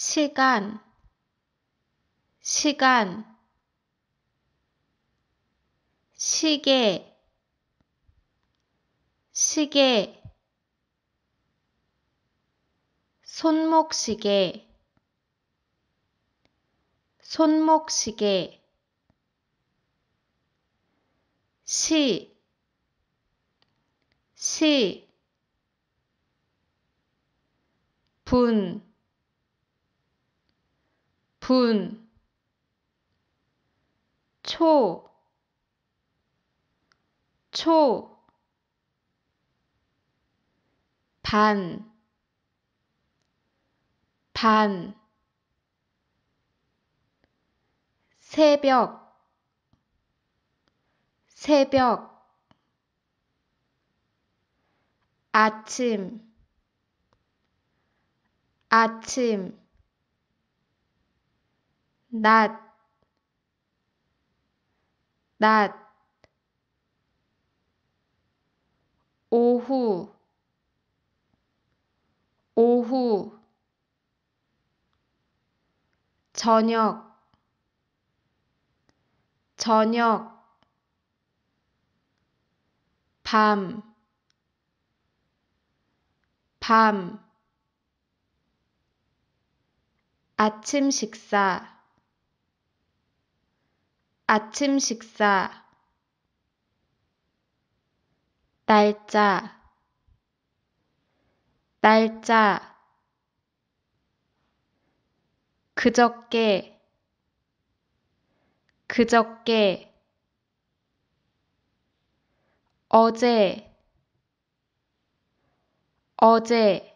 시간, 시간, 시계, 시계, 손목시계, 손목시계, 시, 시, 분, 분, 초, 초, 반, 반, 새벽, 새벽, 아침, 아침, 낮, 낮, 오후, 오후, 저녁, 저녁, 밤, 밤, 아침 식사, 아침 식사 날짜 날짜 그저께 그저께 어제 어제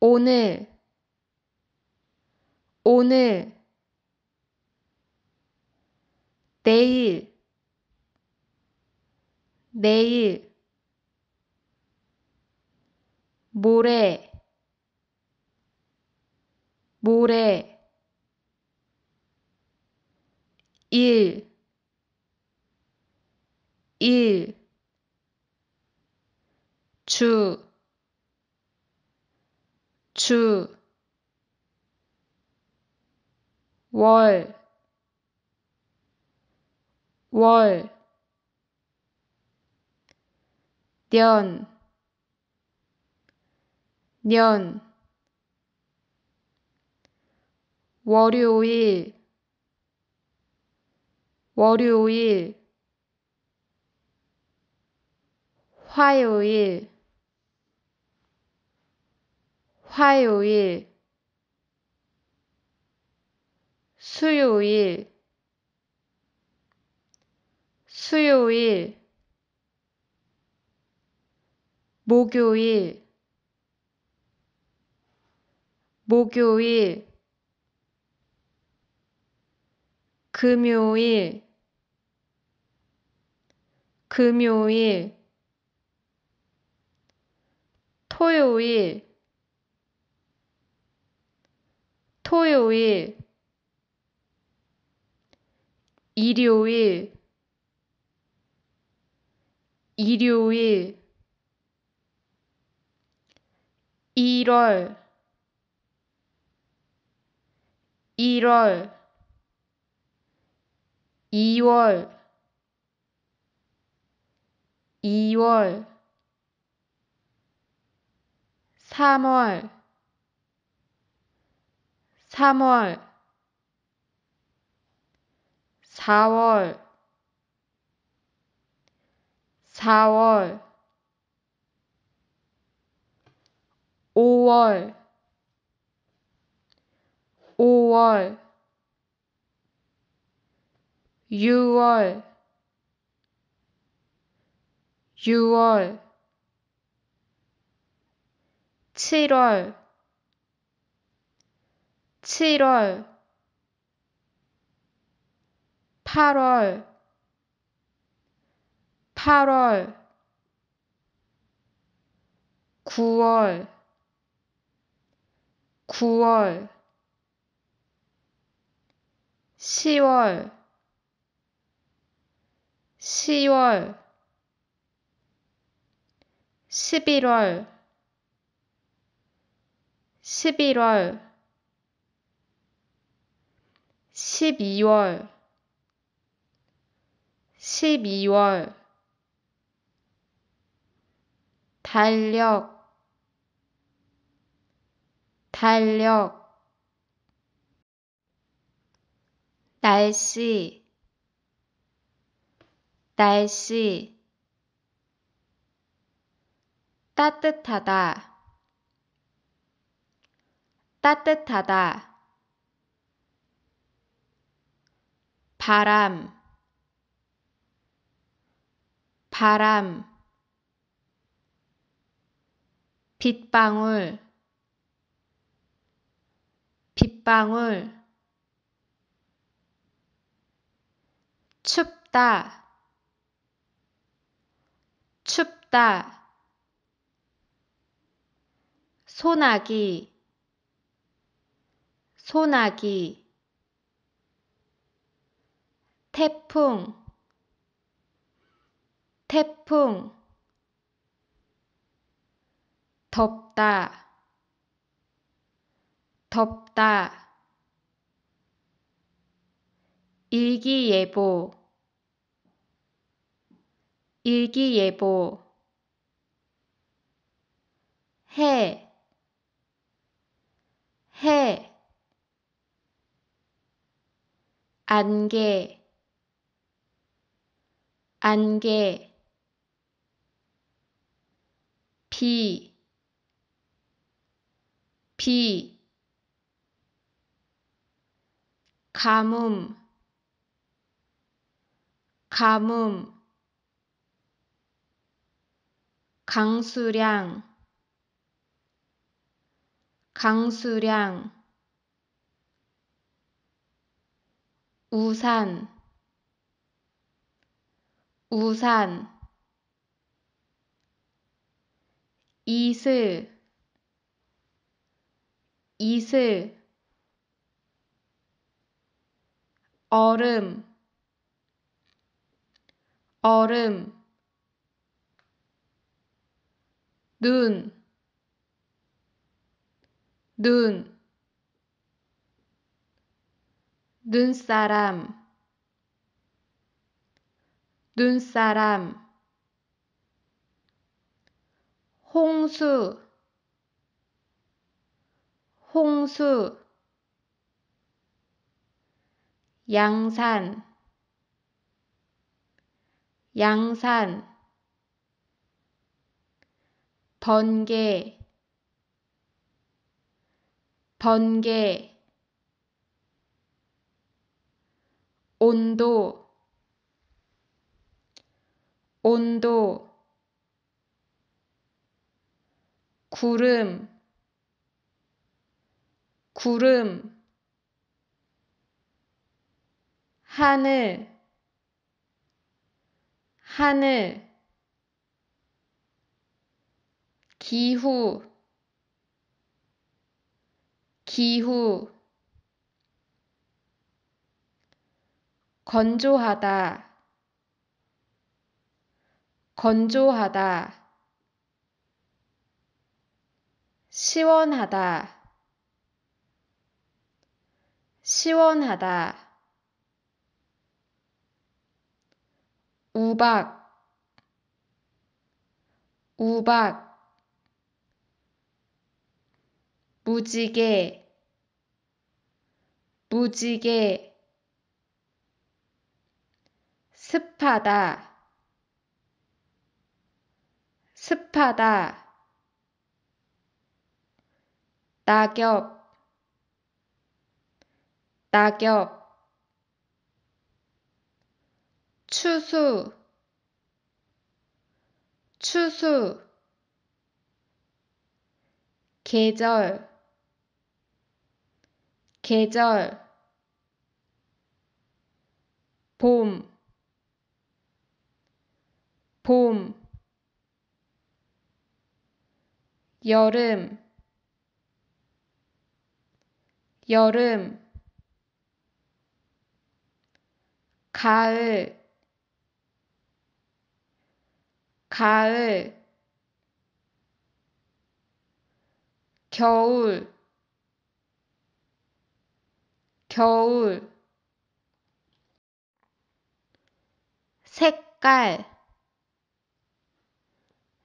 오늘 오늘 내일 내일 모레 모레 일, 일, 주, 주, 월, 월, 년, 년, 월요일, 월요일, 화요일, 화요일, 수요일, 수요일 목요일 목요일 금요일 금요일 토요일 토요일 일요일 일요일 1월 1월 2월 2월 3월 3월 4월 4월 5월 5월 6월 6월 7월 7월 8월 8월, 9월, 9월, 10월, 10월, 11월, 11월, 12월, 12월 달력 달력 날씨 날씨 따뜻하다 따뜻하다 바람 바람 빗방울 빗방울 춥다 춥다 소나기 소나기 태풍 태풍 덥다 덥다 일기예보 일기예보 해, 해, 안개, 안개, 비, 비 가뭄 가뭄 강수량 강수량 우산 우산 이슬 이슬 얼음 얼음 눈, 눈, 눈사람, 눈사람, 홍수, 홍수 양산 양산 번개 번개 온도 온도 구름 구름, 하늘, 하늘, 기후, 기후, 건조하다, 건조하다, 시원하다, 시원하다. 우박, 우박. 무지개, 무지개. 습하다, 습하다. 낙엽, 낙엽 추수 추수 계절 계절 봄, 봄, 여름, 여름, 가을 가을 겨울 겨울 색깔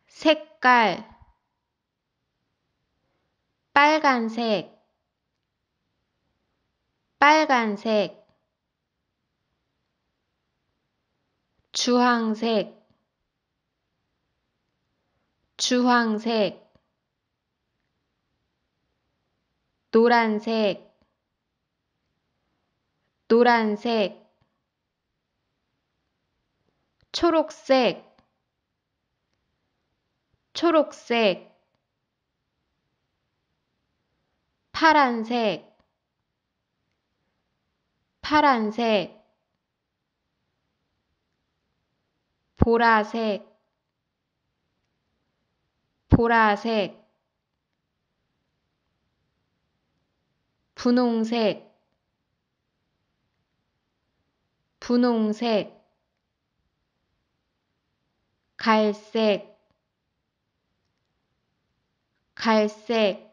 색깔 빨간색 빨간색 주황색 주황색 노란색 노란색 초록색 초록색 파란색 파란색 보라색 보라색 분홍색 분홍색 갈색 갈색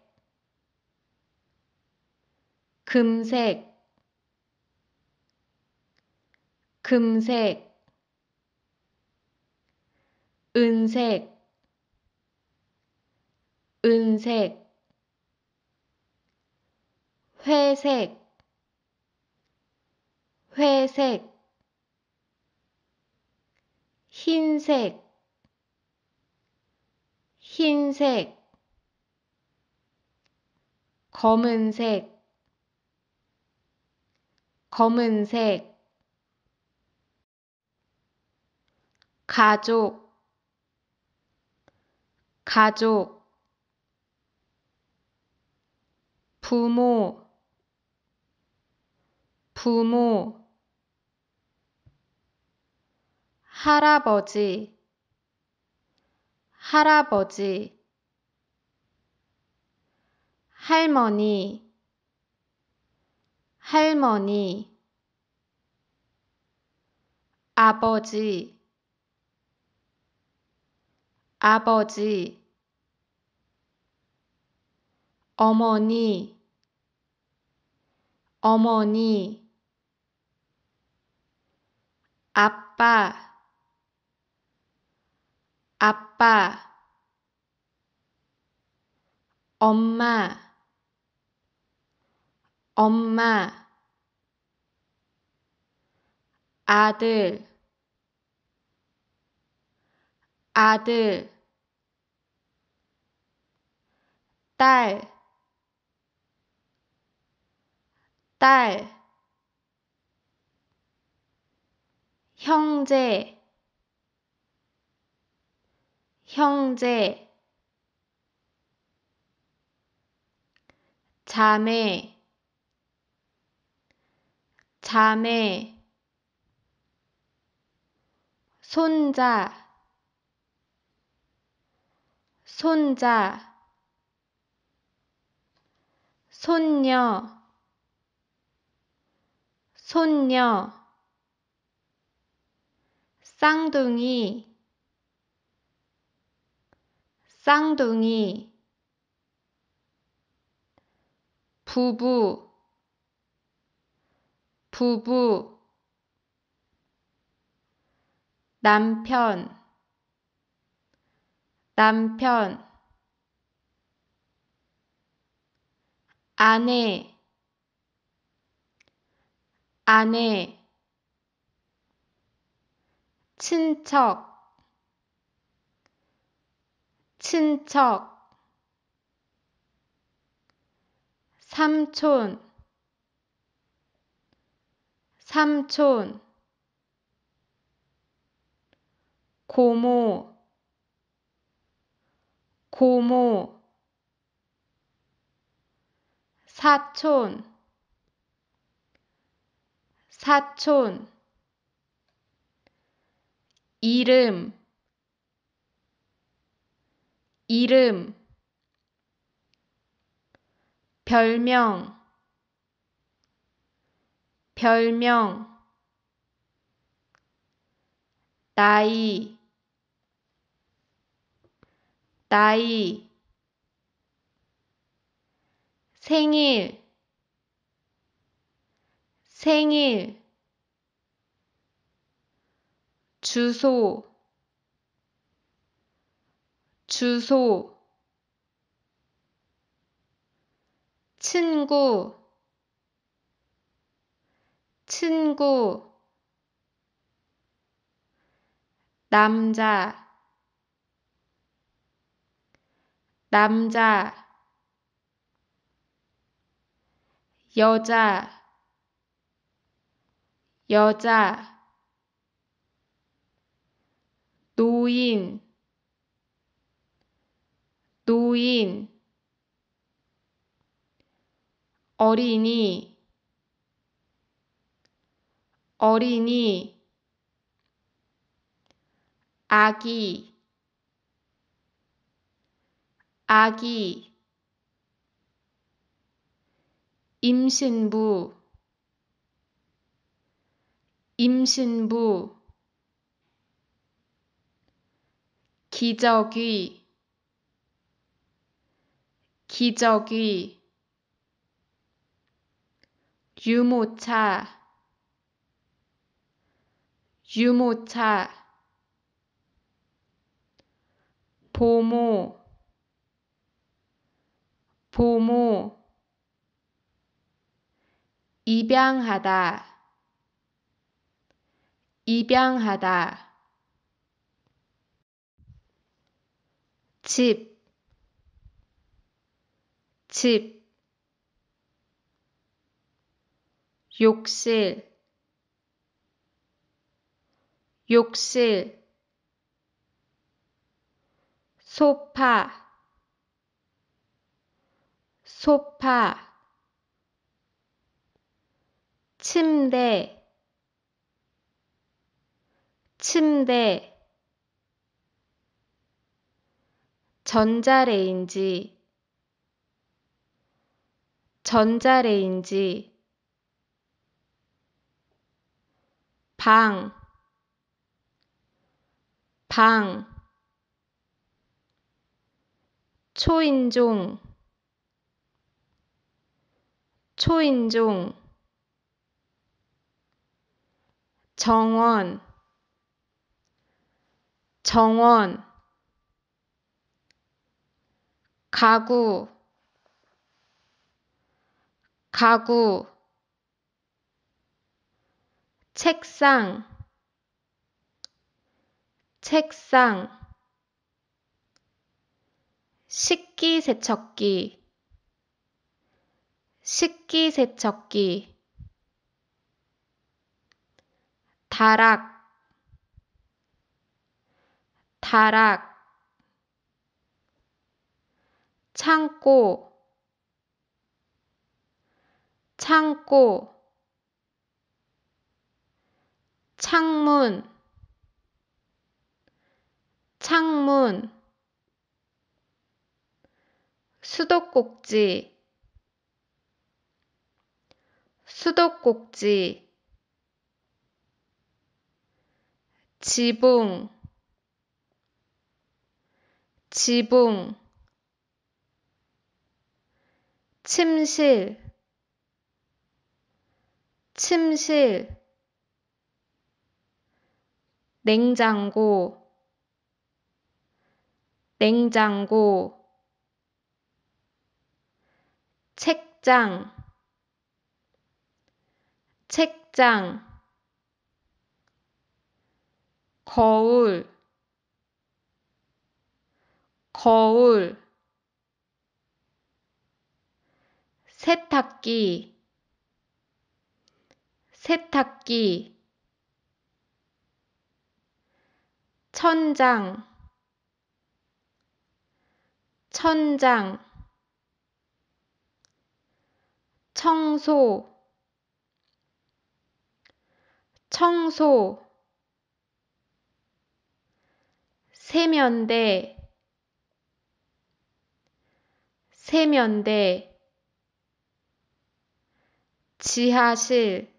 금색 금색 은색 은색 회색 회색 흰색 흰색 검은색 검은색 가족 가족, 부모, 부모, 할아버지, 할아버지, 할머니, 할머니, 아버지, 아버지 어머니 어머니 아빠 아빠 엄마 엄마 아들 아들 딸 딸, 형제, 형제, 자매, 자매, 손자, 손자, 손녀, 손녀 쌍둥이 쌍둥이 부부 부부 남편 남편 아내 아내, 친척, 친척, 삼촌, 삼촌, 고모, 고모, 사촌, 사촌 이름 이름 별명 별명 나이 나이 생일 생일, 주소, 주소, 친구, 친구, 남자, 남자, 여자, 여자, 노인, 노인, 어린이, 어린이, 아기, 아기, 임신부, 임신부 기저귀 기저귀 유모차 유모차 보모 보모 입양하다 입양하다 집, 집, 욕실, 욕실, 소파, 소파, 침대, 침대 전자레인지 전자레인지 방, 방, 초인종, 초인종, 정원, 정원, 가구, 가구, 책상, 책상, 식기세척기, 식기세척기, 다락, 다락 창고 창고 창문 창문 수도꼭지 수도꼭지 지붕 지붕 침실 침실 냉장고 냉장고 책장 책장 거울 거울, 세탁기, 세탁기, 천장, 천장, 청소, 청소, 세면대, 세면대 지하실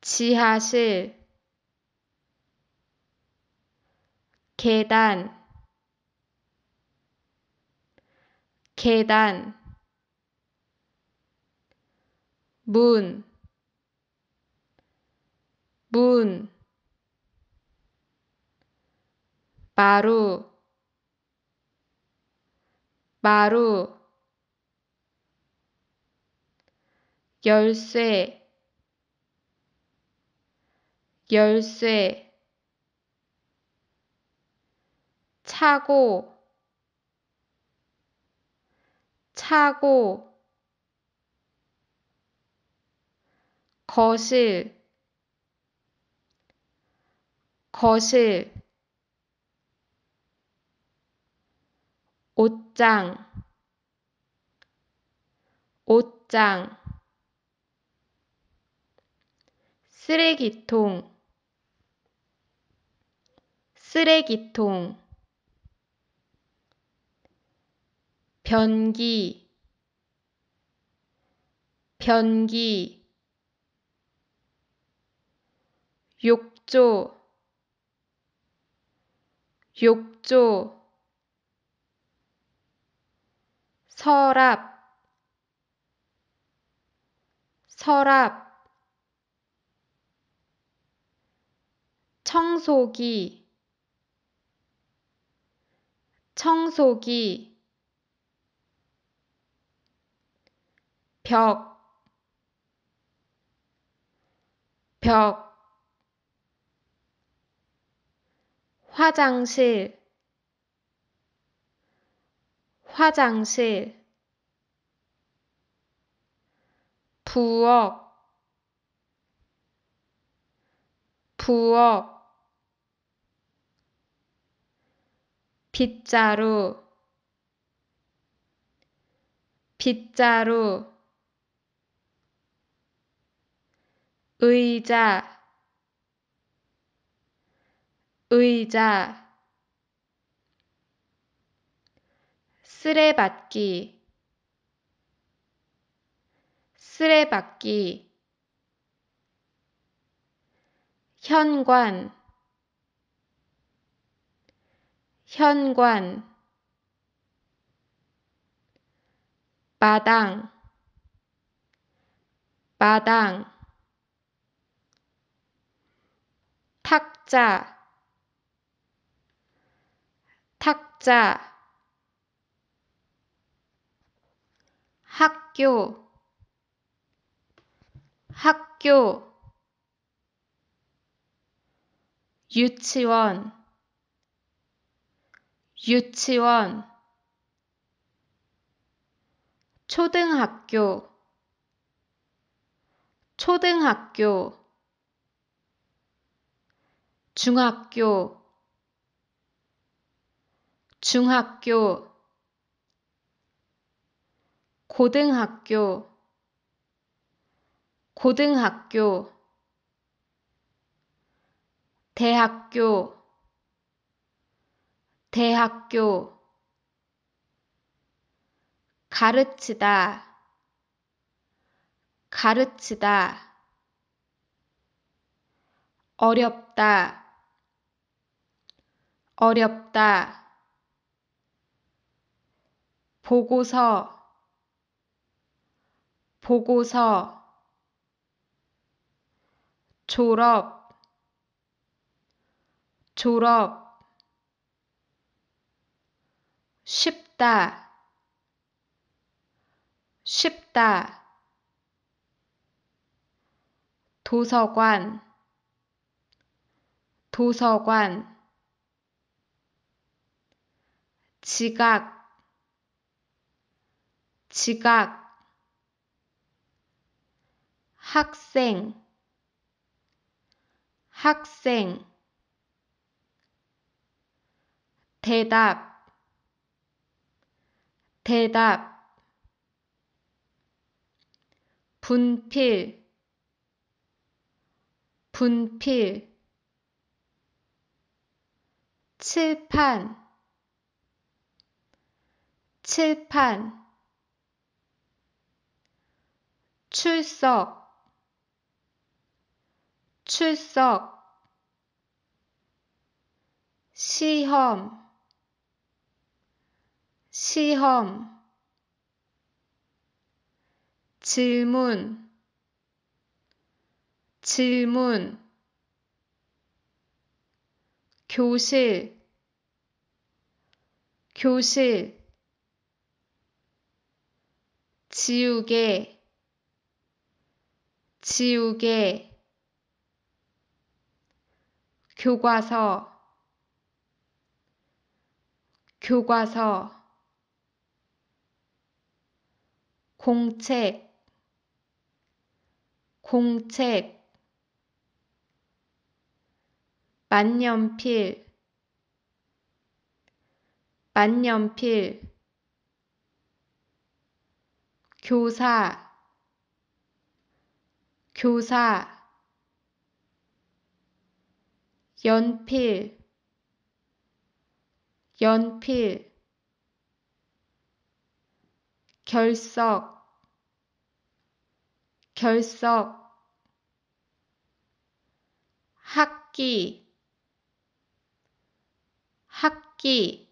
지하실 계단 계단 문, 문, 마루, 마루 열쇠 열쇠 차고 차고 거실 거실 옷장 옷장 쓰레기통 쓰레기통 변기 변기 욕조 욕조 서랍 서랍 청소기 청소기 벽, 벽, 화장실, 화장실 부엌 부엌 빗자루 빗자루 의자 의자 쓰레받기 쓰레받기 현관 현관 마당 마당 탁자 탁자 학교 학교 유치원 유치원 초등학교 초등학교 중학교 중학교 고등학교 고등학교 대학교 대학교 가르치다 가르치다 어렵다 어렵다 보고서 보고서 졸업 졸업 쉽다 쉽다 도서관 도서관 지각 지각 학생 학생 대답 대답 분필 분필 칠판 칠판 출석 출석 시험 시험 질문 질문 교실 교실 지우개 지우개 교과서 교과서 공책 공책 만년필 만년필 교사 교사 연필 연필 결석 결석 학기 학기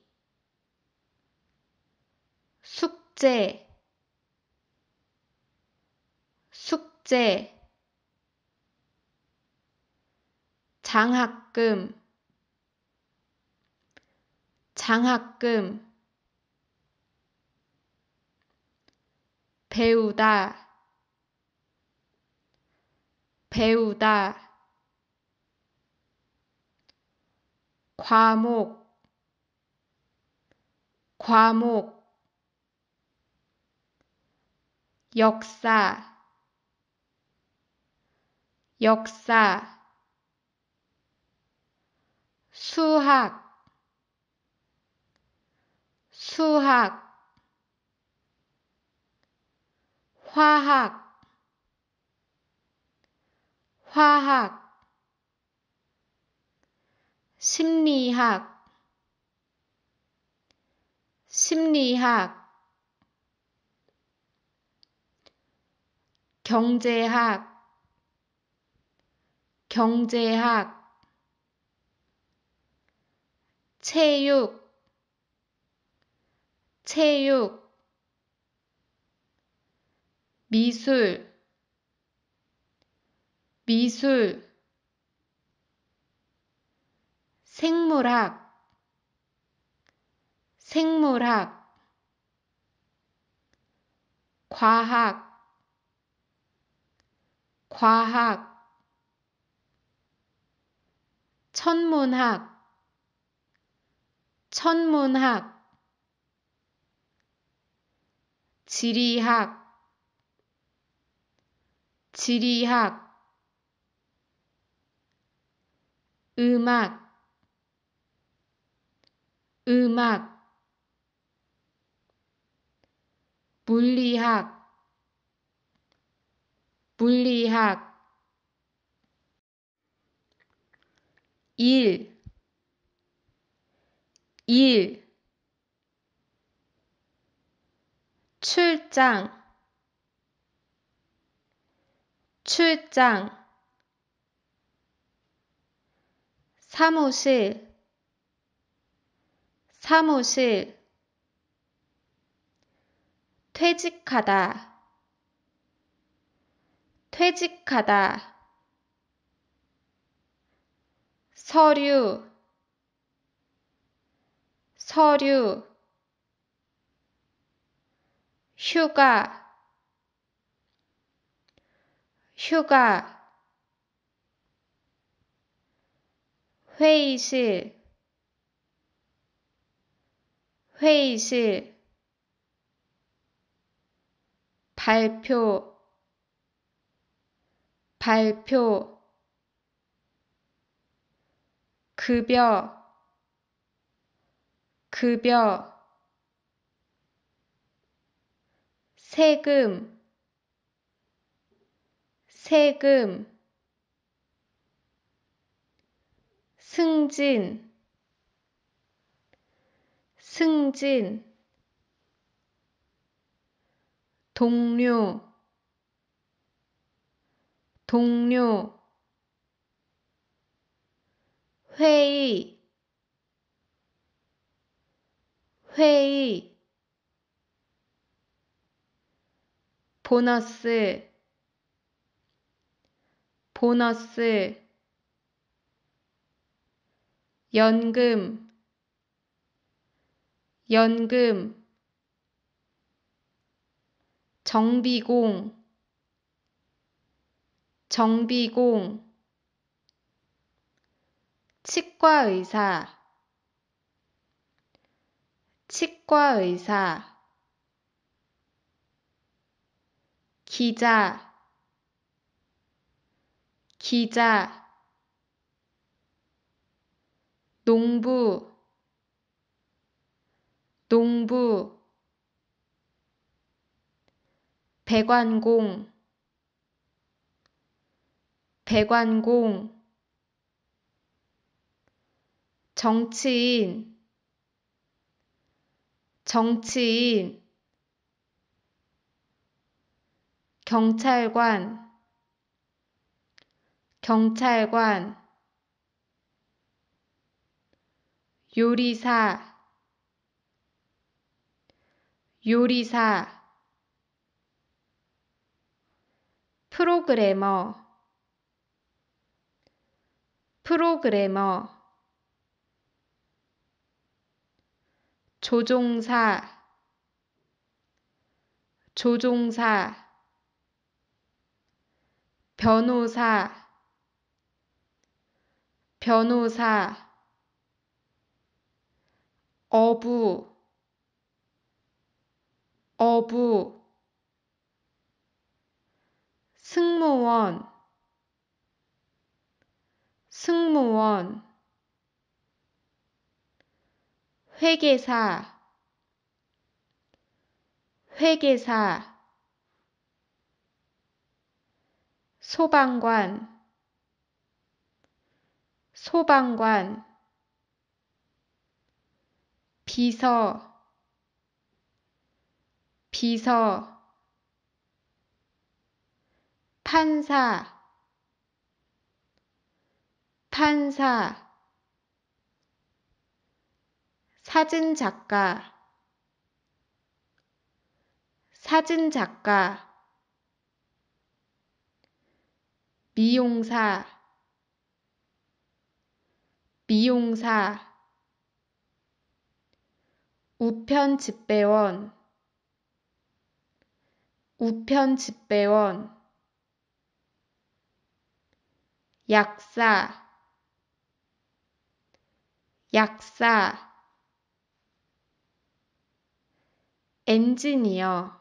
숙제 숙제 장학금 장학금 배우다 배우다 과목 과목 역사 역사 수학 수학 화학 화학 심리학 심리학 경제학 경제학 체육 체육 미술 미술 생물학 생물학 과학 과학 천문학 천문학, 지리학, 지리학, 음악, 음악, 물리학, 물리학 1. 일, 출장, 출장, 사무실, 사무실, 퇴직하다, 퇴직하다, 서류, 서류, 휴가, 휴가, 회의실, 회의실, 발표, 발표, 급여, 급여, 세금, 세금, 승진, 승진, 동료, 동료, 회의, 회의 보너스 보너스 연금 연금 정비공 정비공 치과 의사 치과의사 기자 기자 농부 농부 백관공백관공 정치인 정치인, 경찰관, 경찰관, 요리사, 요리사, 프로그래머, 프로그래머, 조종사 조종사 변호사 변호사 어부 어부 승무원 승무원 회계사 회계사 소방관 소방관 비서 비서 판사 판사 사진작가 사진작가 미용사 미용사 우편집배원 우편집배원 약사 약사 엔지니어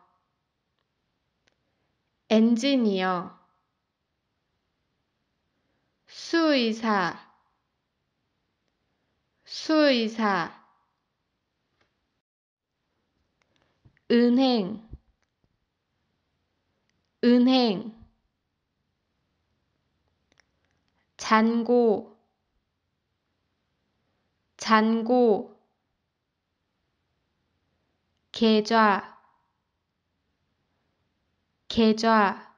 엔지니어 수의사 수의사 은행 은행 잔고 잔고 계좌 계좌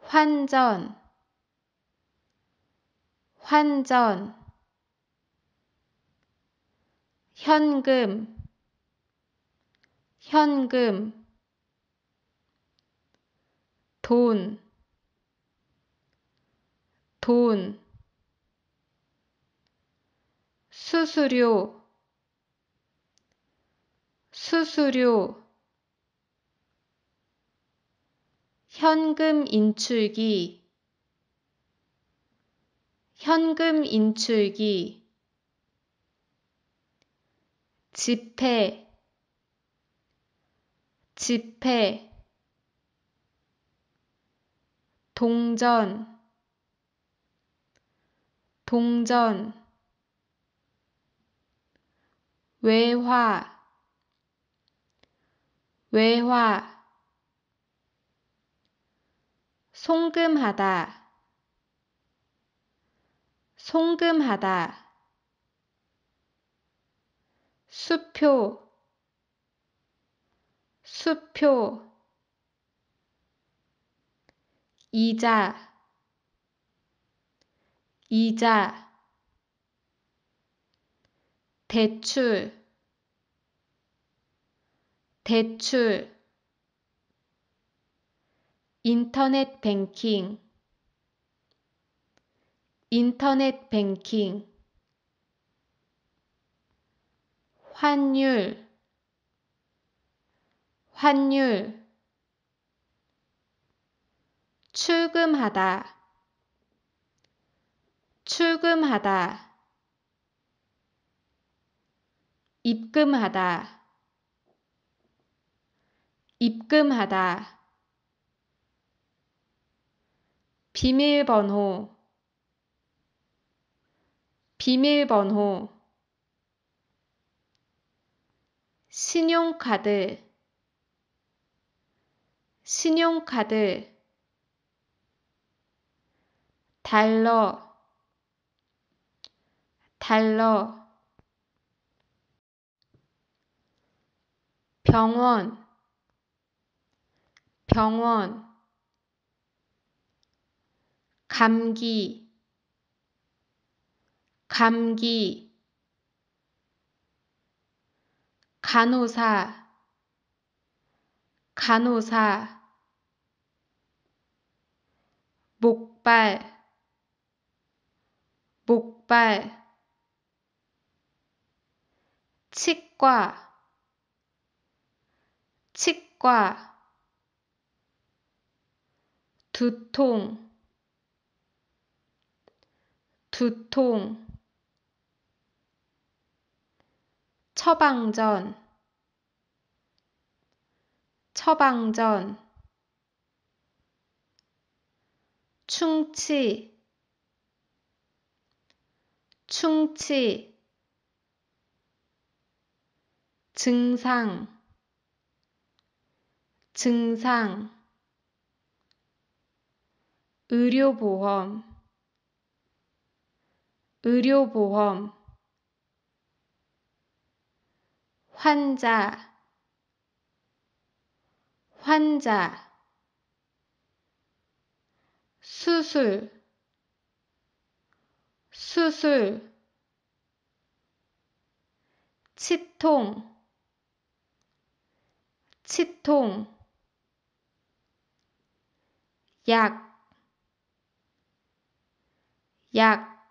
환전 환전 현금 현금 돈, 돈, 수수료, 수수료 현금 인출기 현금 인출기 지폐 지폐 동전 동전 외화 외화 송금하다 송금하다 수표 수표 이자 이자 대출 대출, 인터넷 뱅킹, 인터넷 뱅킹, 환율, 환율, 출금하다, 출금하다, 입금하다, 입금하다. 비밀번호 비밀번호 신용카드 신용카드 달러 달러 병원 병원, 감기, 감기, 간호사, 간호사, 목발, 목발, 치과, 치과, 두통 두통 처방전 처방전 충치 충치 증상 증상 의료보험 의료보험 환자 환자 수술 수술 치통 치통 약 약,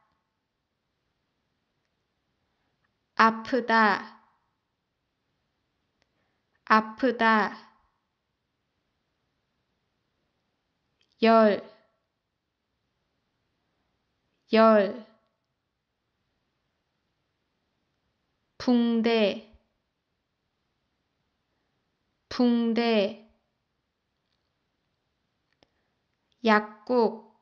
아프다, 아프다, 열, 열, 붕대, 붕대, 약국,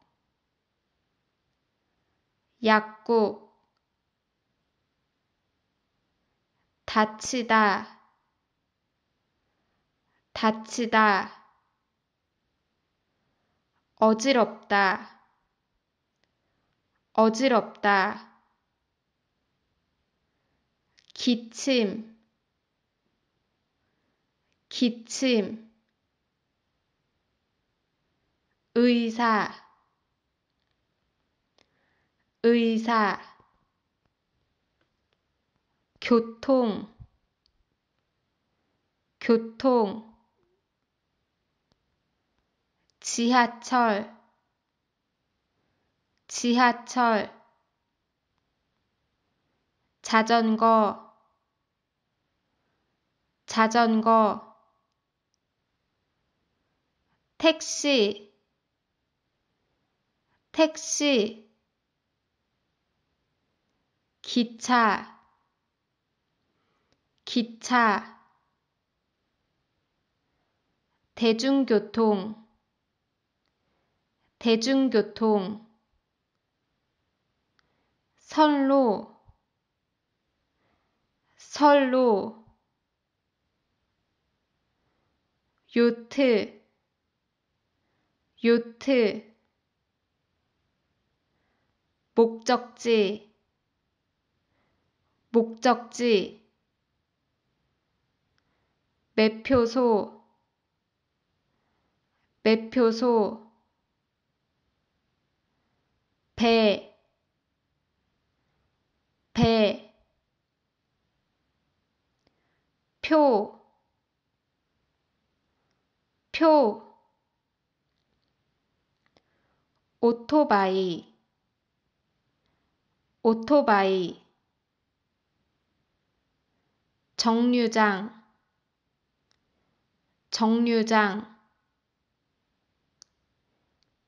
약국 다치다 다치다 어지럽다 어지럽다 기침 기침 의사 의사 교통 교통 지하철 지하철 자전거 자전거 택시 택시 기차 기차 대중교통 대중교통 선로 선로 요트 요트 목적지 목적지 매표소 매표소 배, 배, 표, 표, 오토바이, 오토바이, 정류장 정류장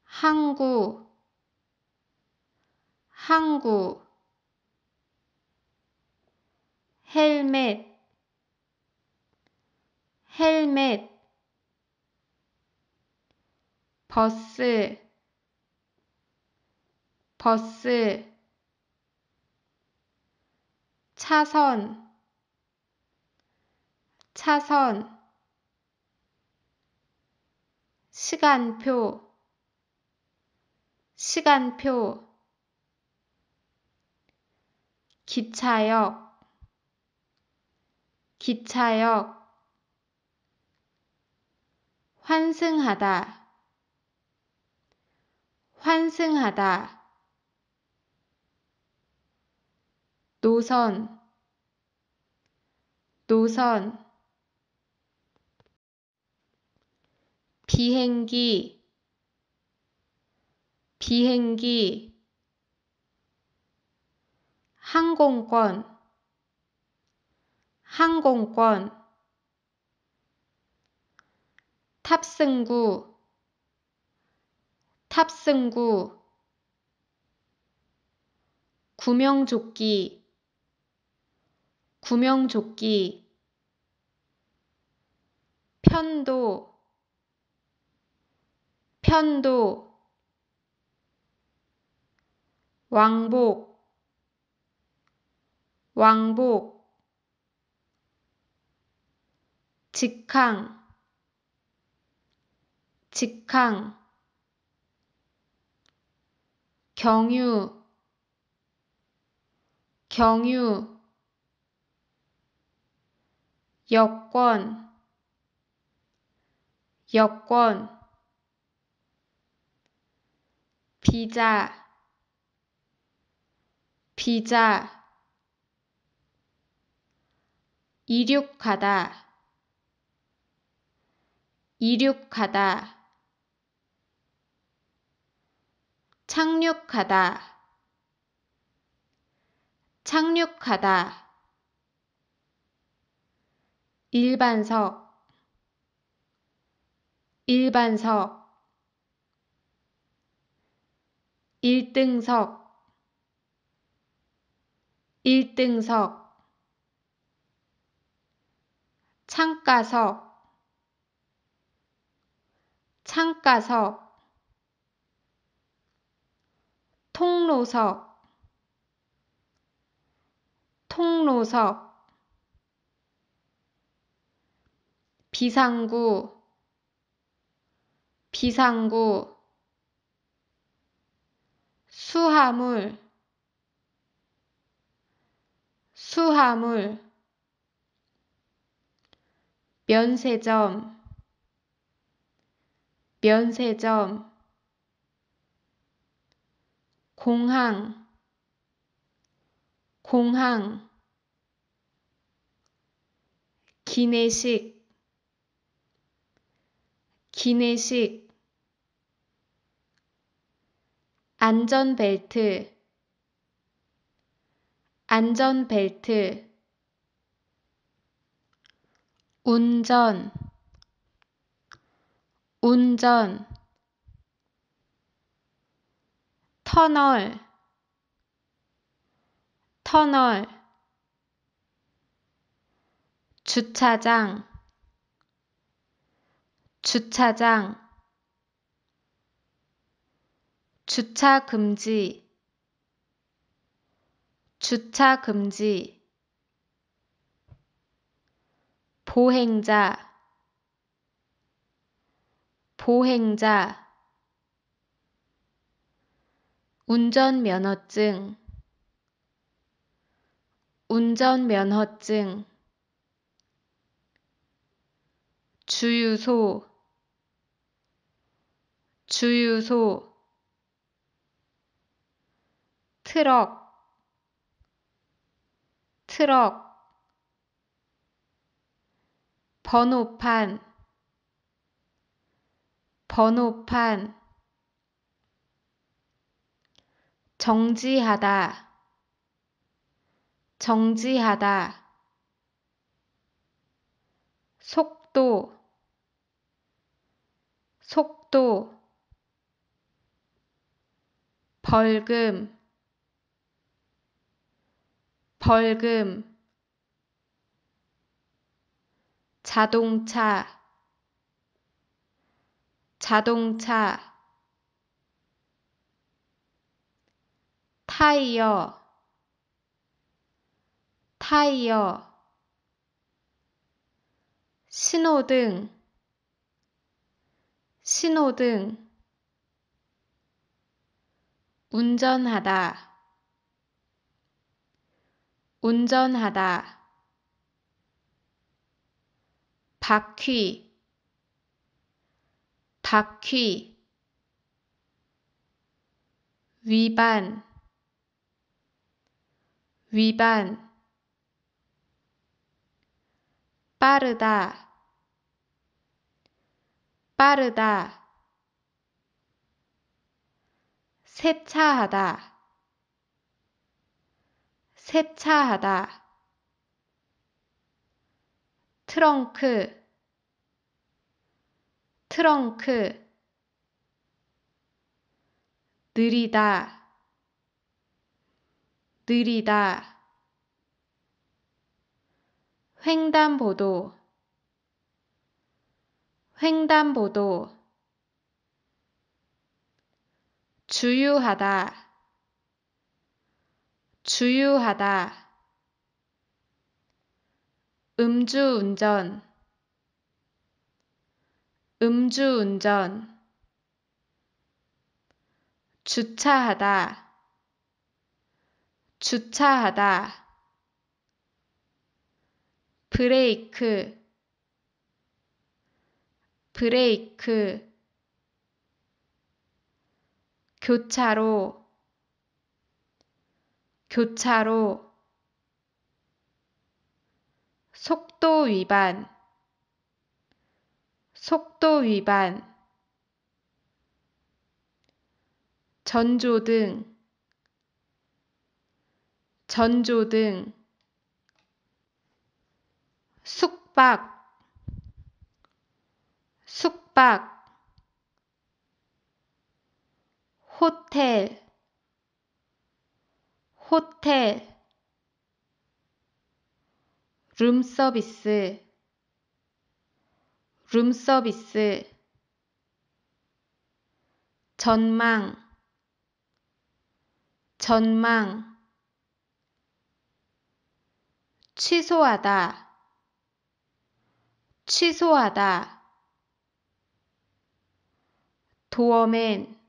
항구 항구 헬멧 헬멧 버스 버스 차선 차선 시간표 시간표 기차역 기차역 환승하다 환승하다 노선 노선 비행기 비행기 항공권 항공권 탑승구 탑승구 구명조끼 구명조끼 편도 이편도 왕복 왕복 직항 직항 경유 경유 여권 여권 비자 비자 이륙하다 이륙하다 착륙하다 착륙하다 일반석 일반석 일등석 일등석 창가석 창가석 통로석 통로석 비상구 비상구 수하물 수하물 면세점 면세점 공항 공항 기내식 기내식 안전벨트 안전벨트 운전 운전 터널 터널 주차장 주차장 주차 금지 주차 금지 보행자 보행자 운전면허증 운전면허증 주유소 주유소 트럭 트럭 번호판 번호판 정지하다 정지하다 속도 속도 벌금 벌금 자동차 자동차 타이어 타이어 신호등 신호등 운전하다 운전하다 바퀴 바퀴 위반 위반 빠르다 빠르다 세차하다 세차하다 트렁크 트렁크 느리다 느리다 횡단보도 횡단보도 주유하다 주유하다 음주운전 음주운전 주차하다 주차하다 브레이크 브레이크 교차로 교차로 속도 위반 속도 위반 전조등 전조등 숙박 숙박 호텔 호텔 룸서비스 룸서비스 전망 전망 취소하다 취소하다 도어맨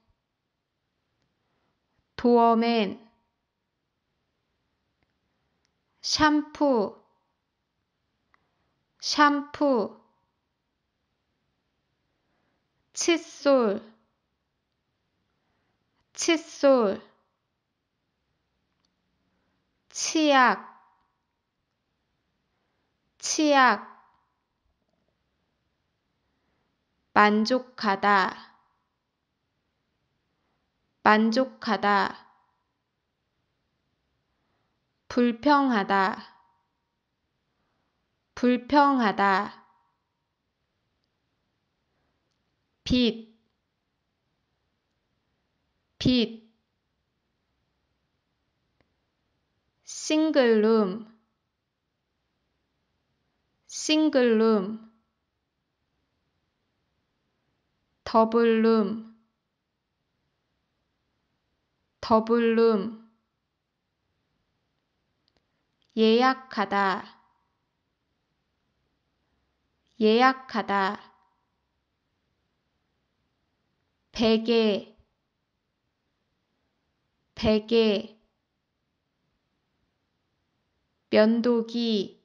도어맨 샴푸 샴푸 칫솔 칫솔 치약 치약 만족하다 만족하다 불평하다 불평하다 빛, 빛, 싱글룸, 싱글룸, 더블룸, 더블룸, 예약하다 예약하다 베개 베개 면도기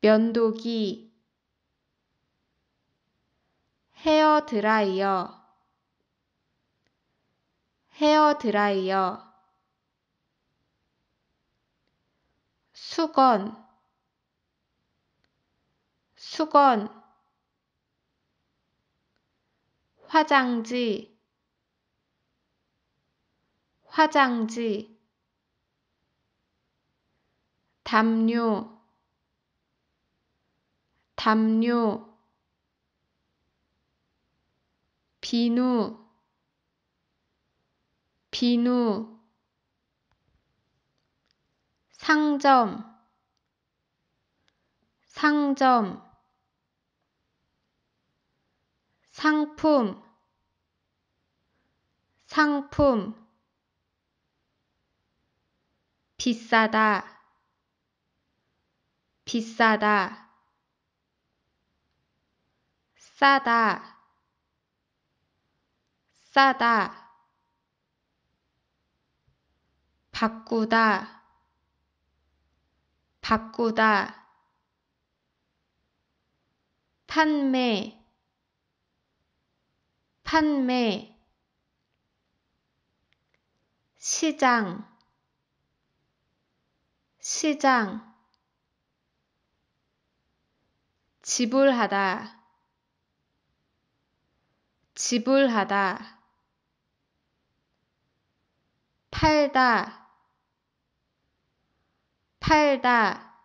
면도기 헤어 드라이어 헤어 드라이어 수건 수건 화장지 화장지 담요 담요 비누 비누 상점 상점 상품 상품 비싸다 비싸다 싸다 싸다 바꾸다 바꾸다 판매 판매 시장 시장 지불하다 지불하다 팔다 팔다,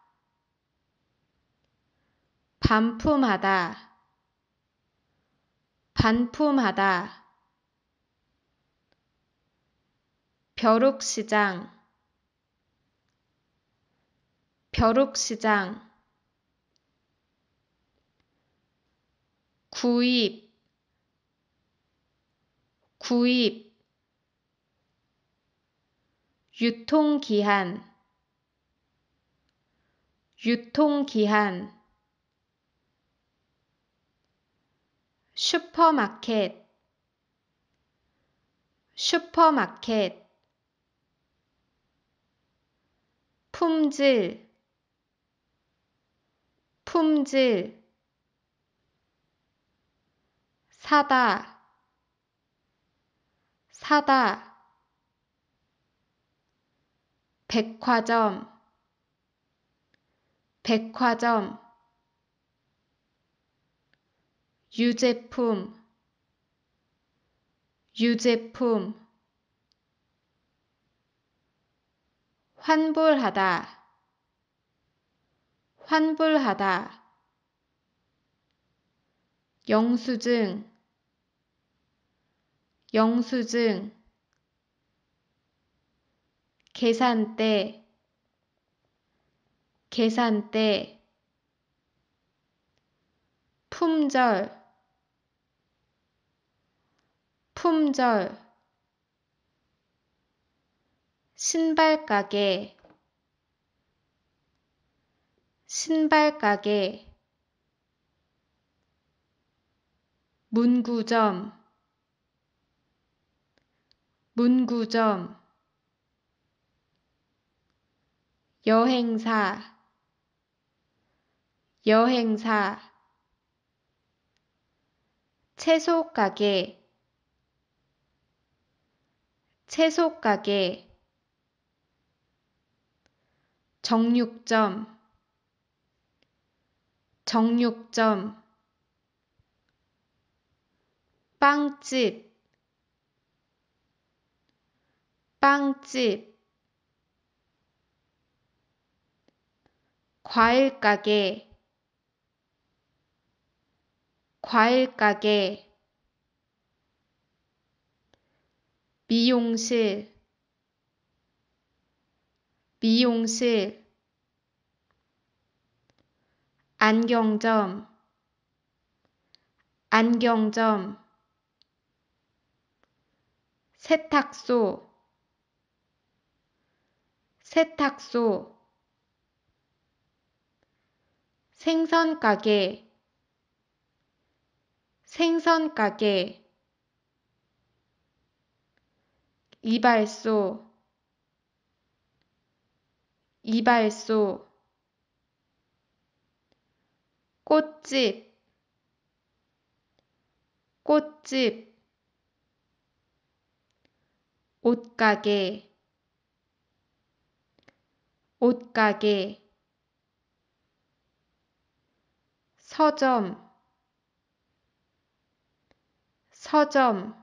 반품하다, 반품하다, 벼룩시장, 벼룩시장, 구입, 구입, 유통기한, 유통기한 슈퍼마켓 슈퍼마켓 품질 품질 사다 사다 백화점 백화점 유제품 유제품 환불하다 환불하다 영수증 영수증 계산대 계산대 품절 품절 신발가게 신발가게 문구점 문구점 여행사 여행사 채소가게 채소가게 정육점 정육점 빵집 빵집 과일 가게 과일 가게 미용실 미용실 안경점 안경점 세탁소 세탁소 생선 가게 생선 가게 이발소 이발소 꽃집 꽃집 옷가게 옷가게 서점 서점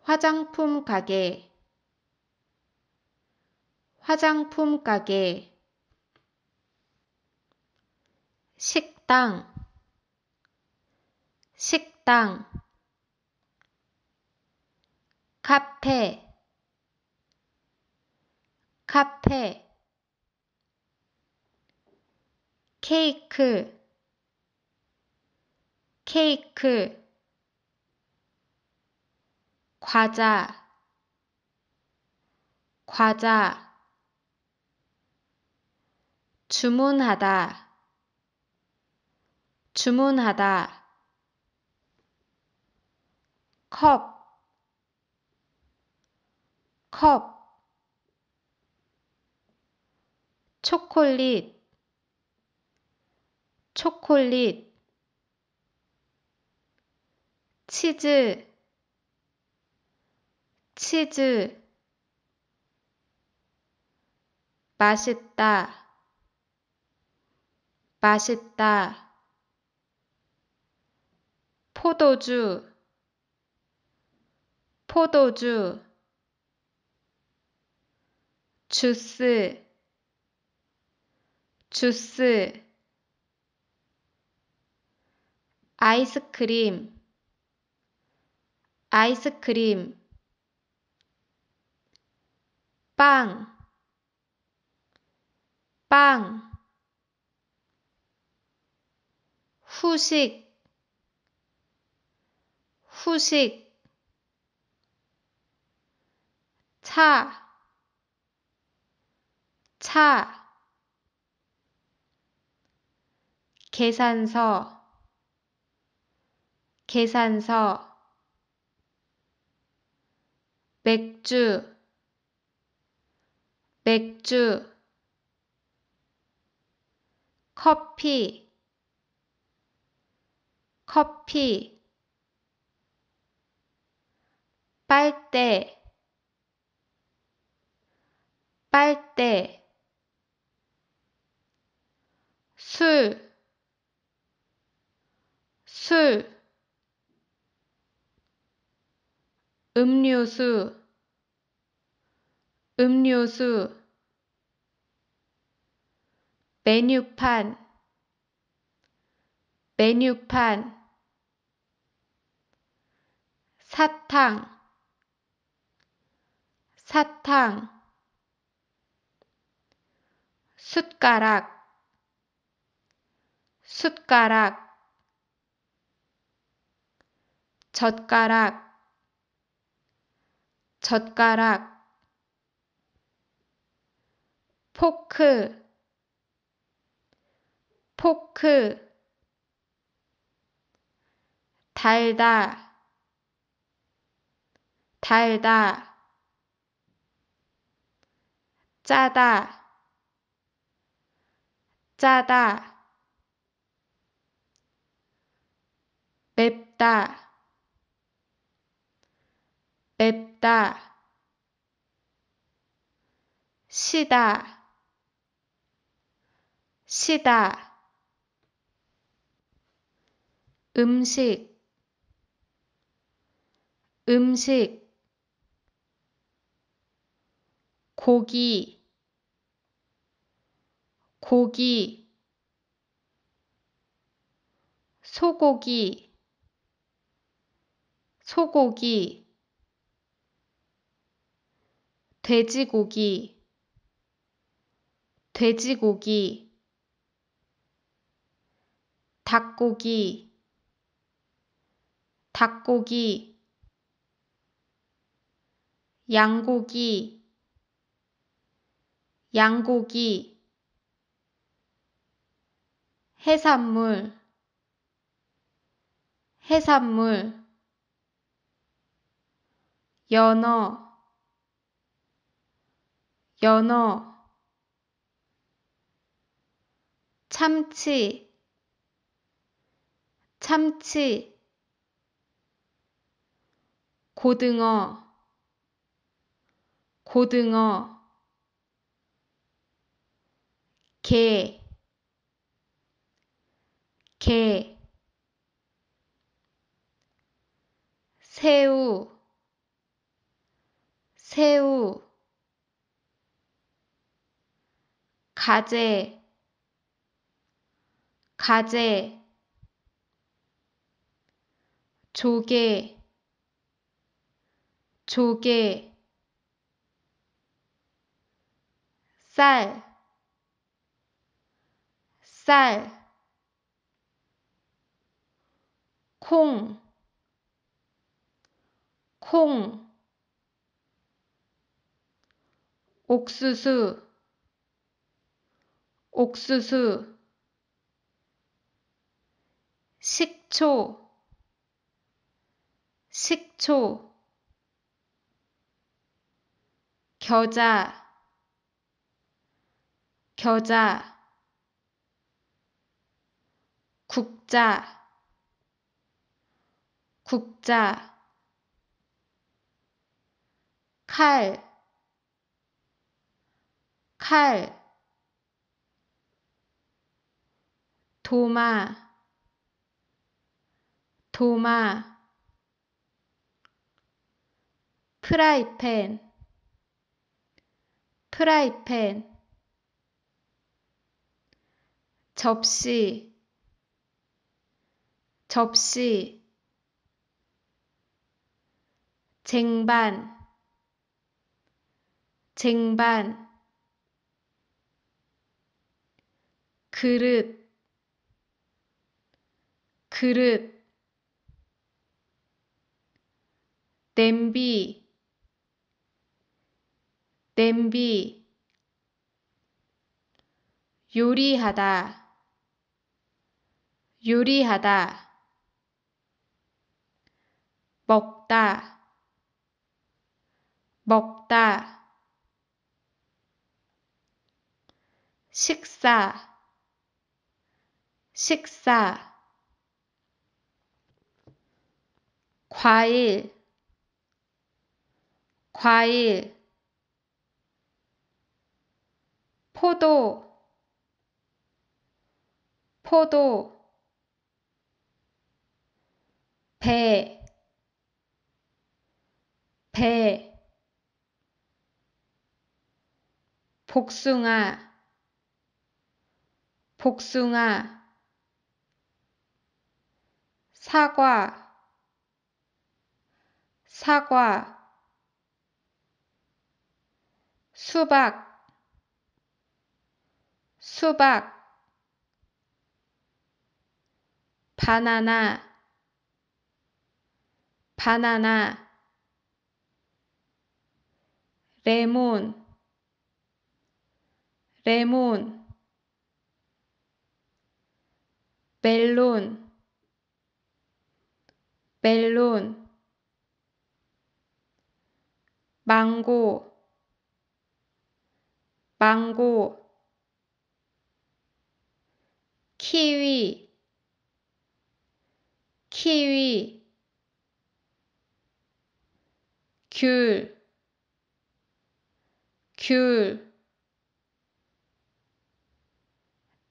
화장품 가게 화장품 가게 식당 식당 카페 카페 케이크 케이크, 과자, 과자, 주문하다, 주문하다, 컵, 컵, 초콜릿, 초콜릿, 치즈 치즈 맛있다 맛있다 포도주 포도주 주스 주스 아이스크림 아이스크림 빵, 빵, 후식, 후식, 차, 차, 계산서, 계산서, 맥주 맥주 커피 커피 빨대 빨대 술 술, 음료수 음료수 메뉴판 메뉴판 사탕 사탕 숟가락 숟가락 젓가락 젓가락 포크 포크 달다 달다 짜다 짜다 맵다 맵다 시다 시다 음식 음식 고기 고기 소고기 소고기 돼지고기 돼지고기 닭고기 닭고기 양고기 양고기 해산물 해산물 연어 연어, 참치, 참치, 고등어, 고등어, 개개 개. 새우, 새우, 가재 가재 조개 조개 쌀, 쌀, 콩, 콩, 옥수수, 옥수수 식초 식초 겨자 겨자 국자 국자 칼, 칼, 도마 도마 프라이팬 프라이팬 접시 접시 쟁반 쟁반 그릇 그릇 냄비 냄비 요리하다 요리하다 먹다 먹다 식사 식사 과일, 과일, 포도, 포도, 배, 배, 복숭아, 복숭아, 사과, 사과, 수박, 수박, 바나나, 바나나, 레몬, 레몬, 멜론, 멜론, 망고 망고 키위 키위 귤, 귤,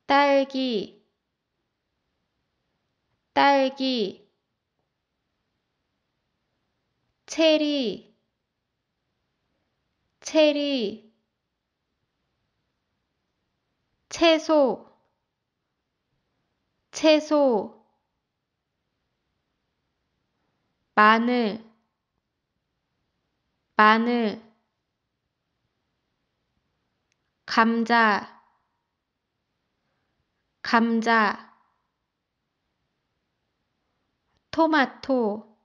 딸기, 딸기, 체리, 체리 채소 채소 마늘 마늘 감자 감자 토마토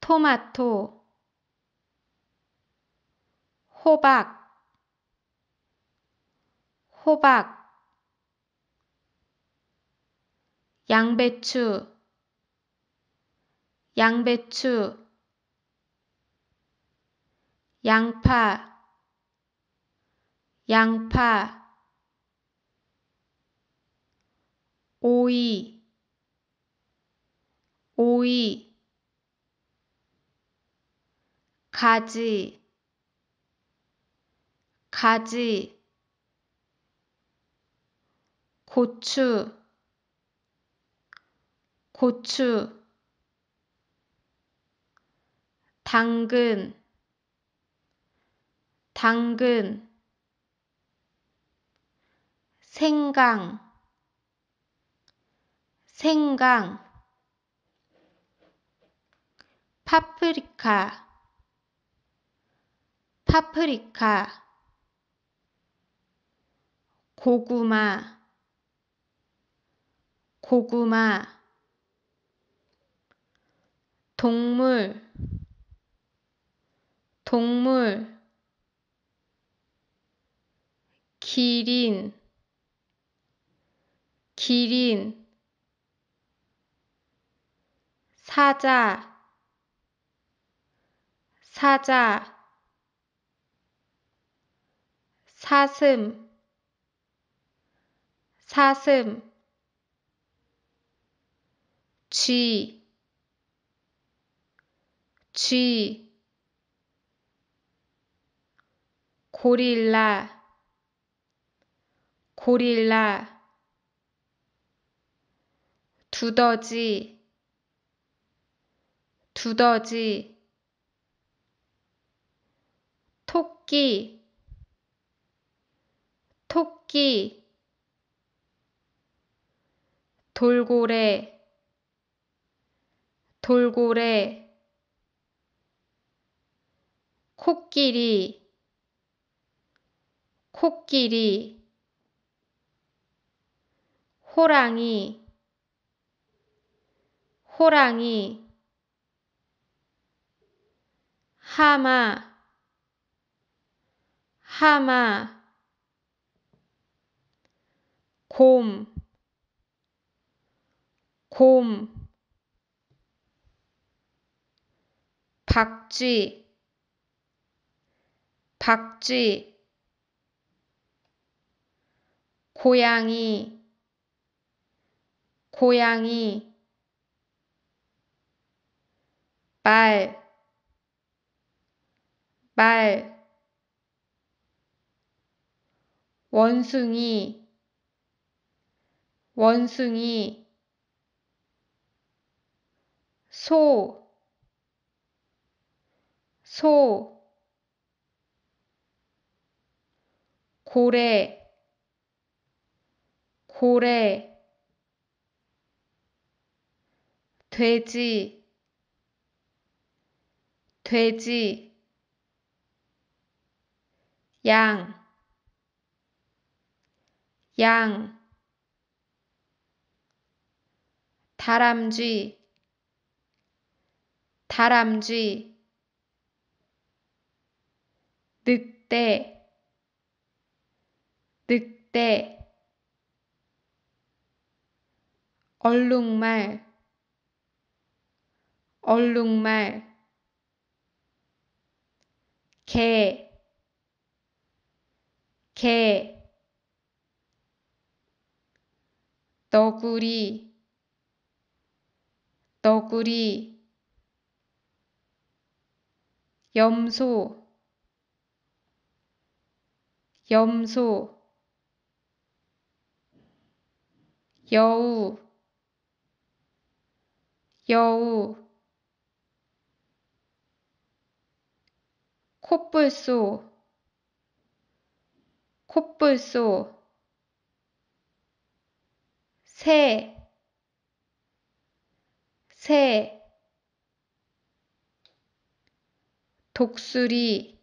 토마토 호박 호박 양배추 양배추 양파 양파 오이 오이 가지 가지, 고추, 고추, 당근, 당근, 생강, 생강, 파프리카, 파프리카, 고구마 고구마 동물 동물 기린 기린 사자 사자 사슴 사슴 쥐, 쥐, 고릴라, 고릴라, 두더지, 두더지, 토끼, 토끼, 돌고래 돌고래 코끼리 코끼리 호랑이 호랑이 하마 하마 곰 곰, 박쥐, 박쥐, 고양이, 고양이, 말, 말, 원숭이, 원숭이, 소, 소, 고래, 고래, 돼지, 돼지, 양, 양, 다람쥐, 다람쥐 늑대 늑대 얼룩말 얼룩말 개, 개, 너구리, 너구리, 염소 염소 여우 여우 콧불소 콧불소 새, 새, 독수리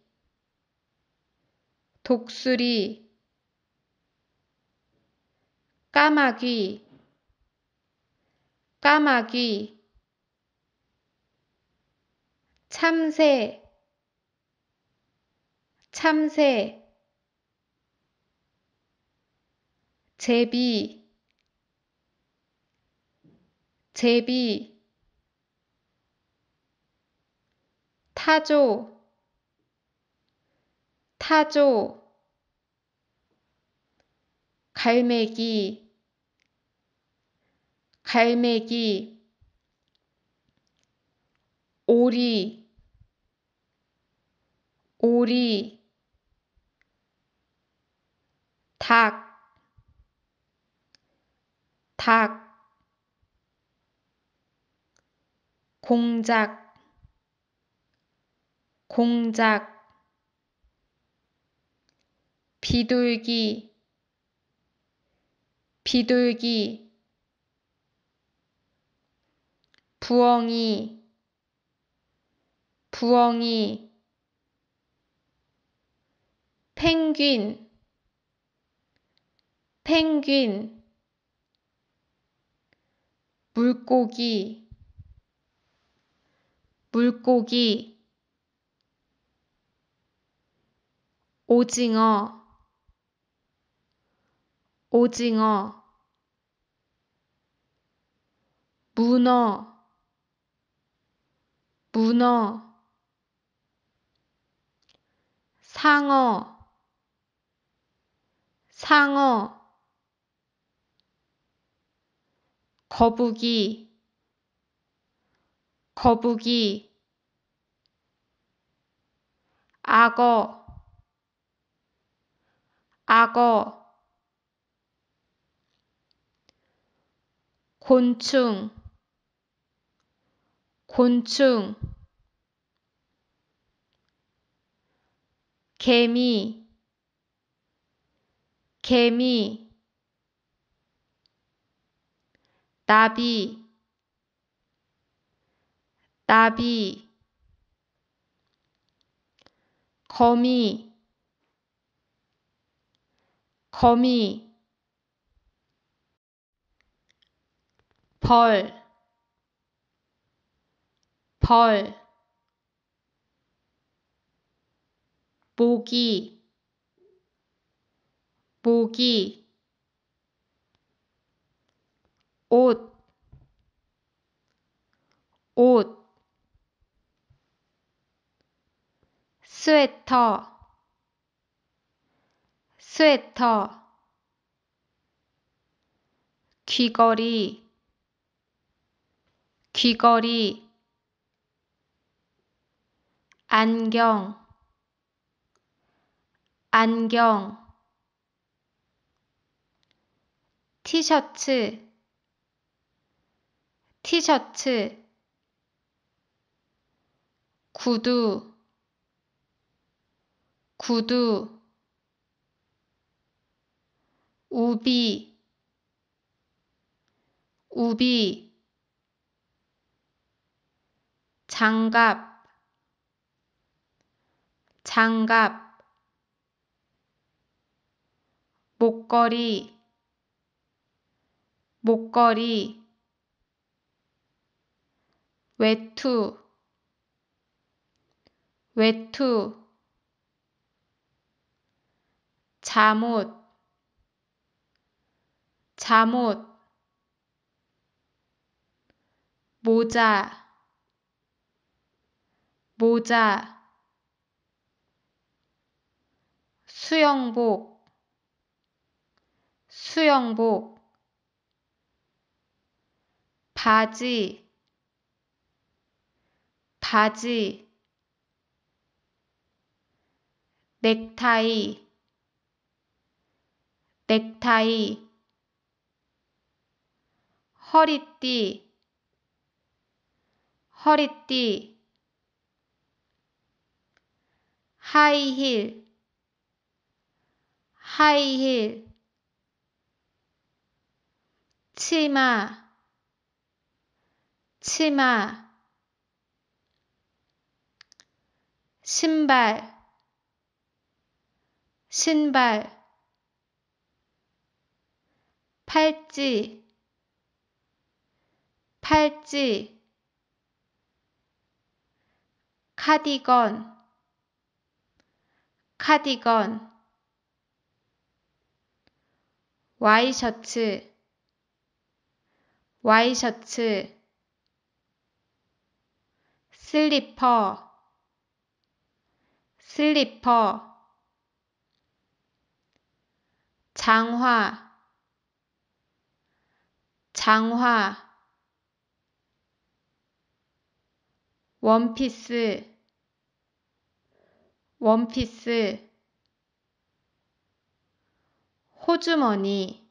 독수리 까마귀 까마귀 참새 참새 제비 제비 타조 타조 갈매기 갈매기 오리 오리 닭, 닭, 공작, 공작, 비둘기, 비둘기, 부엉이, 부엉이, 펭귄, 펭귄, 물고기, 물고기, 오징어 오징어 문어 문어 상어 상어 거북이 거북이 악어 악어 곤충 곤충 개미 개미 나비 나비 거미 거미 벌, 벌, 모기, 모기, 옷, 옷, 스웨터, 스웨터 귀걸이 귀걸이 안경 안경 티셔츠 티셔츠 구두 구두 우비 우비 장갑 장갑 목걸이 목걸이 외투 외투 잠옷 잠옷 모자 모자 수영복 수영복 바지 바지 넥타이 넥타이 허리띠 허리띠 하이힐 하이힐 치마 치마 신발 신발 팔찌 팔찌, 카디건, 카디건, 와이셔츠, 와이셔츠, 슬리퍼, 슬리퍼, 장화, 장화, 원피스 원피스 호주머니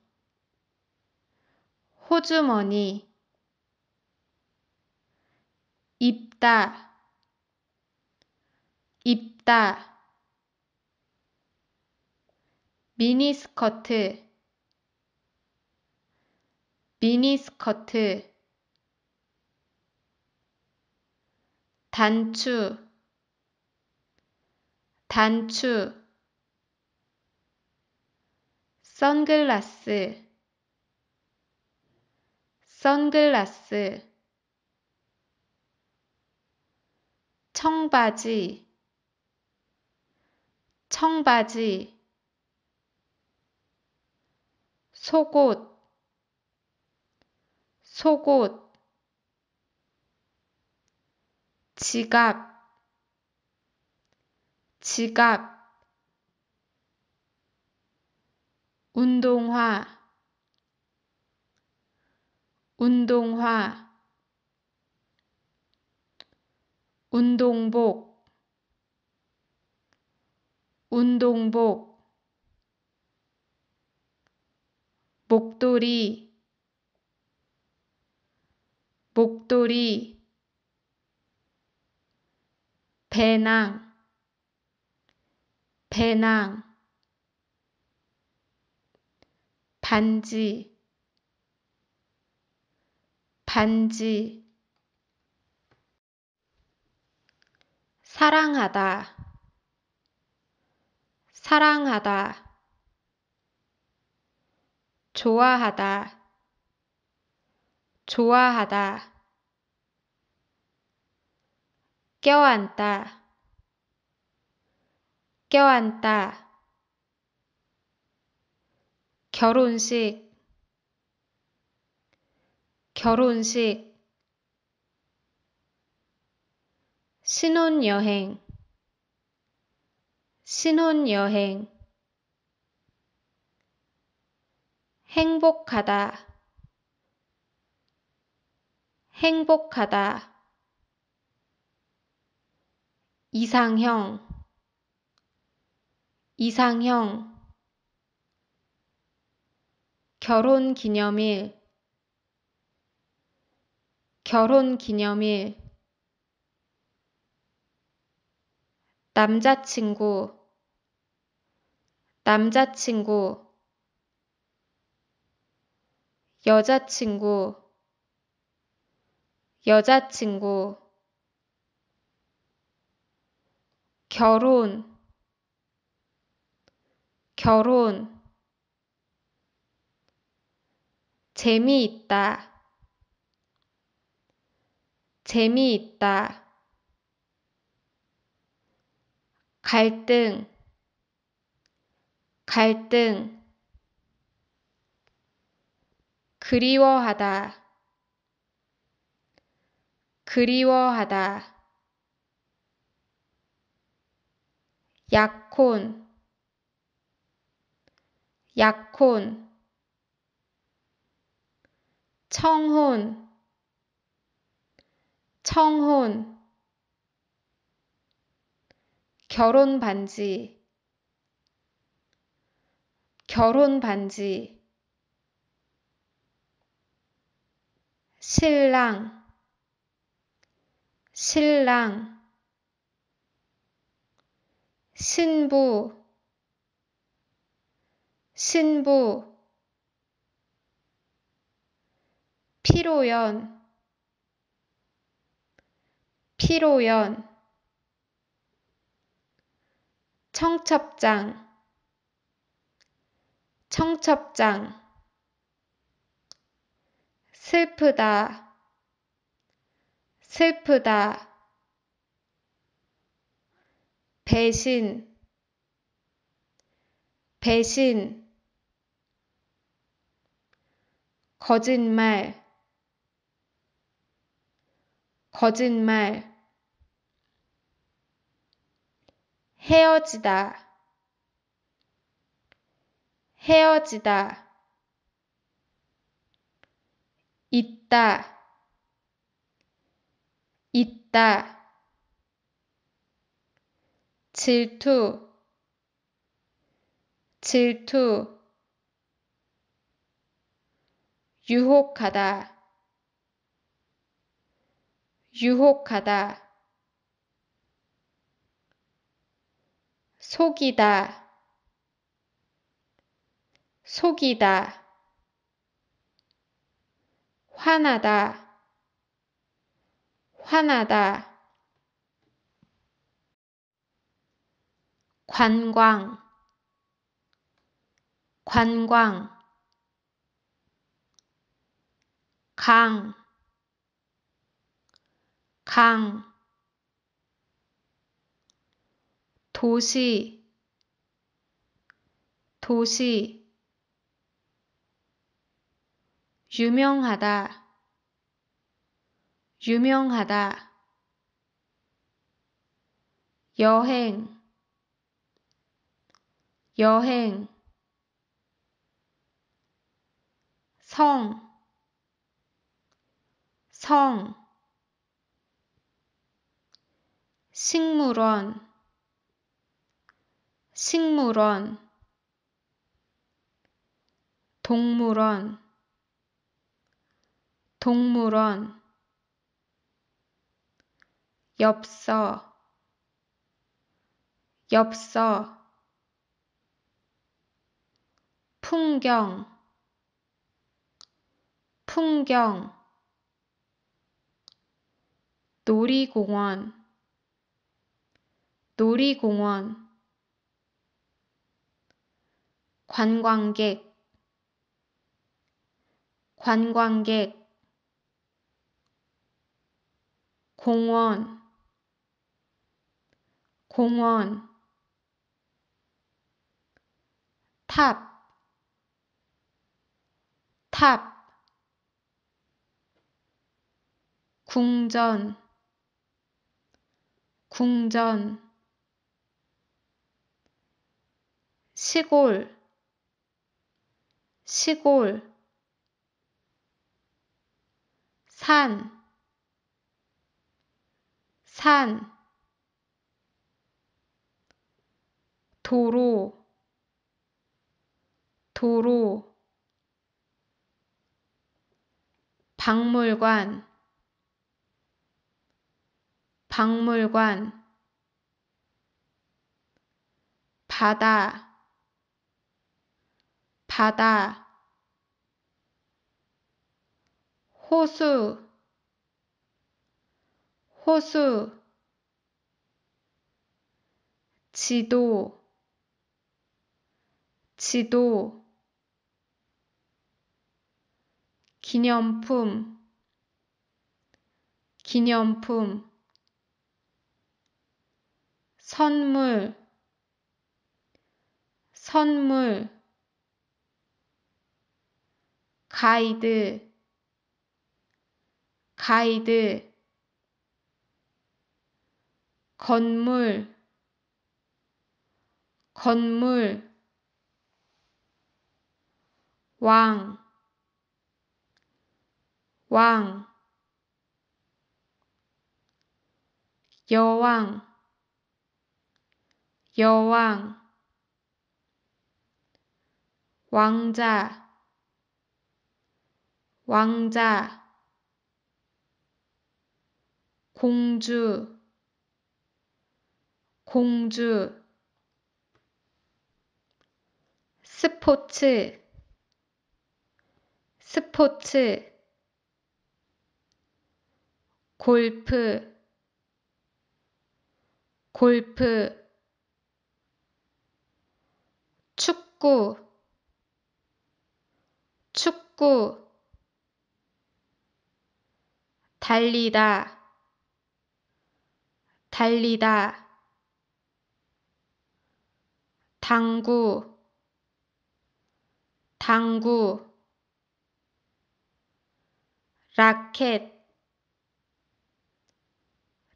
호주머니 입다 입다 미니스커트 미니스커트 단추 단추 선글라스 선글라스 청바지 청바지 속옷 속옷 지갑 지갑 운동화 운동화 운동복 운동복 목도리 목도리 배낭 배낭 반지 반지 사랑하다 사랑하다 좋아하다 좋아하다 껴안다 껴안다 결혼식 결혼식 신혼여행 신혼여행 행복하다 행복하다 이상형 이상형 결혼 기념일 결혼 기념일 남자친구 남자친구 여자친구 여자친구 결혼 결혼 재미있다 재미있다 갈등 갈등 그리워하다 그리워하다 약혼 약혼 청혼 청혼 결혼 반지 결혼 반지 신랑 신랑 신부 신부 피로연 피로연 청첩장 청첩장 슬프다 슬프다 배신 배신 거짓말 거짓말 헤어지다 헤어지다 있다 있다 질투, 질투, 유혹하다, 유혹하다, 속이다, 속이다, 화나다, 화나다, 관광 관광 강, 강, 도시, 도시, 유명하다, 유명하다, 여행, 여행 성, 성, 식물원, 식물원, 동물원, 동물원, 엽서, 엽서, 풍경 풍경 놀이공원 놀이공원 관광객 관광객 공원 공원 탑팝 궁전 궁전 시골 시골 산, 산, 도로, 도로, 박물관 박물관 바다 바다 호수 호수 지도 지도 기념품 기념품 선물 선물 가이드 가이드 건물 건물 왕 왕, 여왕, 여왕, 왕자, 왕자, 공주, 공주, 스포츠, 스포츠, 골프 골프 축구 축구 달리다 달리다 당구 당구 라켓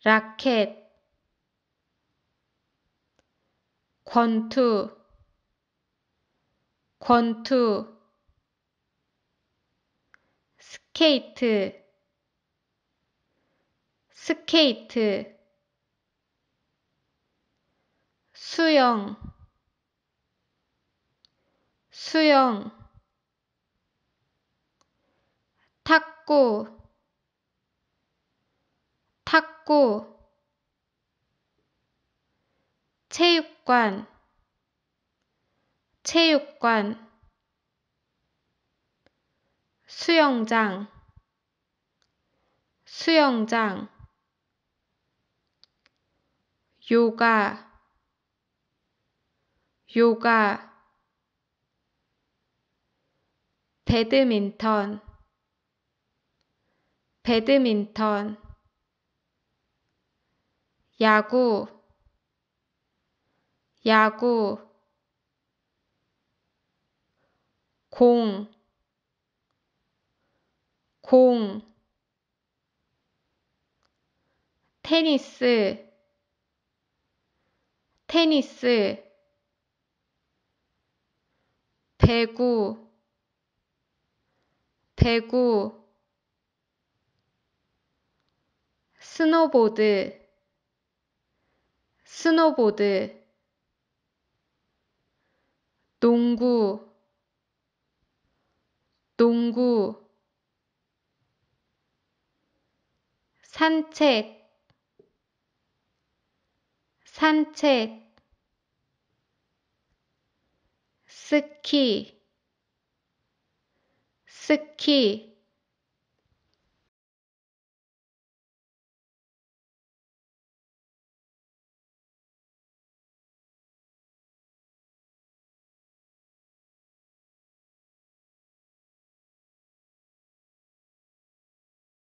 라켓 권투 권투 스케이트 스케이트 수영 수영 탁구 탁구 체육관 체육관 수영장 수영장 요가 요가 배드민턴 배드민턴 야구 야구 공, 공, 테니스, 테니스, 배구, 배구, 스노보드, 스노보드 농구 농구 산책 산책 스키 스키